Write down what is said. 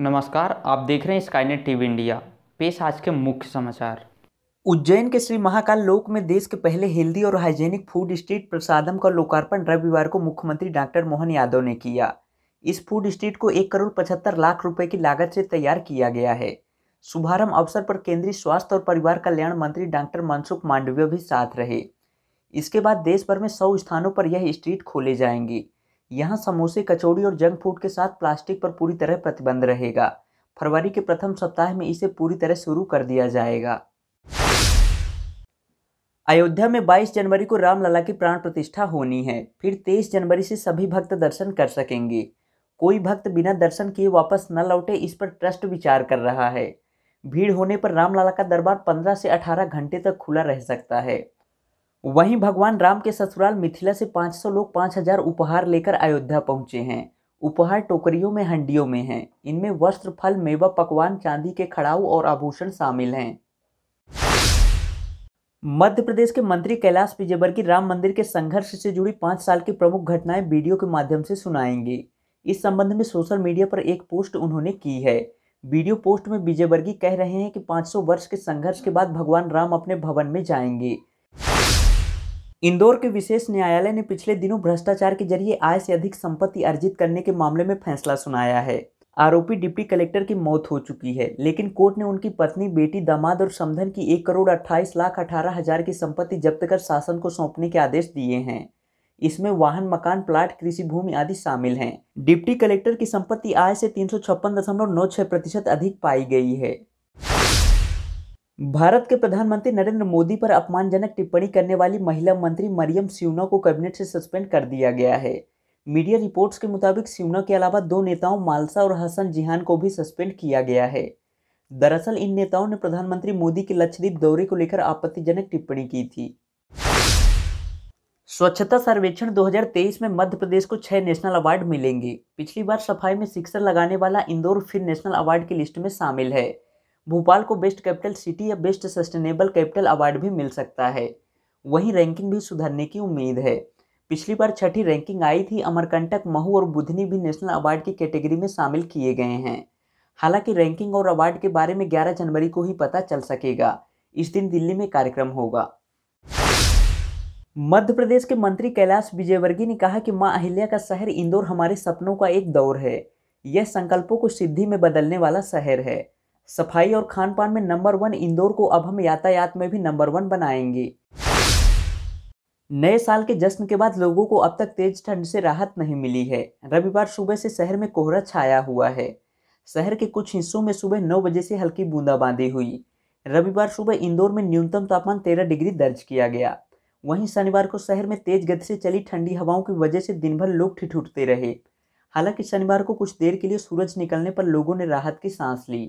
नमस्कार आप देख रहे हैं स्काईनेट टीवी इंडिया पेश आज के मुख्य समाचार उज्जैन के श्री महाकाल लोक में देश के पहले हेल्दी और हाइजेनिक फूड स्ट्रीट प्रसादम का लोकार्पण रविवार को मुख्यमंत्री डॉक्टर मोहन यादव ने किया इस फूड स्ट्रीट को एक करोड़ पचहत्तर लाख रुपए की लागत से तैयार किया गया है शुभारंभ अवसर पर केंद्रीय स्वास्थ्य और परिवार कल्याण मंत्री डॉक्टर मनसुख मांडविया भी साथ रहे इसके बाद देश भर में सौ स्थानों पर यह स्ट्रीट खोले जाएंगी यहाँ समोसे कचौड़ी और जंक फूड के साथ प्लास्टिक पर पूरी तरह प्रतिबंध रहेगा फरवरी के प्रथम सप्ताह में इसे पूरी तरह शुरू कर दिया जाएगा अयोध्या में 22 जनवरी को रामलला की प्राण प्रतिष्ठा होनी है फिर 23 जनवरी से सभी भक्त दर्शन कर सकेंगे कोई भक्त बिना दर्शन किए वापस न लौटे इस पर ट्रस्ट विचार कर रहा है भीड़ होने पर रामलला का दरबार 15 से 18 घंटे तक खुला रह सकता है वहीं भगवान राम के ससुराल मिथिला से 500 लोग 5000 उपहार लेकर अयोध्या पहुंचे हैं उपहार टोकरियों में हंडियों में हैं इनमें वस्त्र फल मेवा पकवान चांदी के खड़ाऊ और आभूषण शामिल हैं मध्य प्रदेश के मंत्री कैलाश विजयवर्गी राम मंदिर के संघर्ष से जुड़ी पाँच साल की प्रमुख घटनाएं वीडियो के माध्यम से सुनाएंगे इस संबंध में सोशल मीडिया पर एक पोस्ट उन्होंने की है वीडियो पोस्ट में विजयवर्गीय कह रहे हैं कि 500 वर्ष के संघर्ष के बाद भगवान राम अपने भवन में जाएंगे इंदौर के विशेष न्यायालय ने पिछले दिनों भ्रष्टाचार के जरिए आय से अधिक संपत्ति अर्जित करने के मामले में फैसला सुनाया है आरोपी डिप्टी कलेक्टर की मौत हो चुकी है लेकिन कोर्ट ने उनकी पत्नी बेटी दामाद और समधन की एक करोड़ अट्ठाईस लाख अठारह हजार की संपत्ति जब्त कर शासन को सौंपने के आदेश दिए हैं इसमें वाहन मकान प्लाट कृषि भूमि आदि शामिल हैं डिप्टी कलेक्टर की संपत्ति आय से तीन प्रतिशत अधिक पाई गई है भारत के प्रधानमंत्री नरेंद्र मोदी पर अपमानजनक टिप्पणी करने वाली महिला मंत्री मरियम सिवना को कैबिनेट से सस्पेंड कर दिया गया है मीडिया रिपोर्ट्स के मुताबिक सिवना के अलावा दो नेताओं मालसा और हसन जिहान को भी सस्पेंड किया गया है दरअसल इन नेताओं ने प्रधानमंत्री मोदी के लक्षद्वीप दौरे को लेकर आपत्तिजनक टिप्पणी की थी स्वच्छता सर्वेक्षण 2023 में मध्य प्रदेश को छह नेशनल अवार्ड मिलेंगे पिछली बार सफाई में सिक्सर लगाने वाला इंदौर फिर नेशनल अवार्ड की लिस्ट में शामिल है भोपाल को बेस्ट कैपिटल सिटी या बेस्ट सस्टेनेबल कैपिटल अवार्ड भी मिल सकता है वहीं रैंकिंग भी सुधरने की उम्मीद है पिछली बार छठी रैंकिंग आई थी अमरकंटक महू और बुधनी भी नेशनल अवार्ड की कैटेगरी में शामिल किए गए हैं हालांकि रैंकिंग और अवार्ड के बारे में 11 जनवरी को ही पता चल सकेगा इस दिन दिल्ली में कार्यक्रम होगा मध्य प्रदेश के मंत्री कैलाश विजयवर्गीय ने कहा कि माँ अहिल्या का शहर इंदौर हमारे सपनों का एक दौर है यह संकल्पों को सिद्धि में बदलने वाला शहर है सफाई और खान पान में नंबर वन इंदौर को अब हम यातायात में भी नंबर वन बनाएंगे नए साल के जश्न के बाद लोगों को अब तक तेज ठंड से राहत नहीं मिली है रविवार सुबह से शहर में कोहरा छाया हुआ है शहर के कुछ हिस्सों में सुबह नौ बजे से हल्की बूंदाबांदी हुई रविवार सुबह इंदौर में न्यूनतम तापमान तेरह डिग्री दर्ज किया गया वहीं शनिवार को शहर में तेज गति से चली ठंडी हवाओं की वजह से दिन भर लोग ठिठुरते रहे हालांकि शनिवार को कुछ देर के लिए सूरज निकलने पर लोगों ने राहत की सांस ली